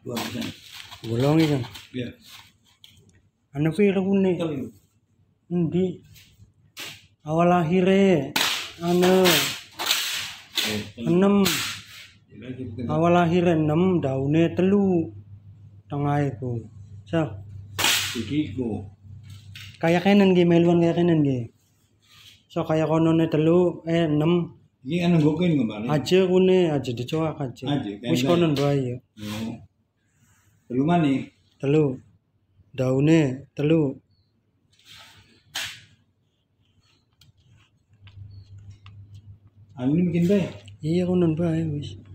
dua bulan bolong ya kan iya anu viru nih iya. di awal lahirnya anu iya, enam iya, gitu, gitu. awal lahirnya enam daunnya telu tengah itu so jadi go kayak kenen gini meluan kayak kenen gini so kayak kononnya telu eh enam ini anu gue kembali aja kuning aja dicoak aja aja wis konon bae ya oh. telu mana telu daunnya telu anu ini bikin bay iya aku nonton bay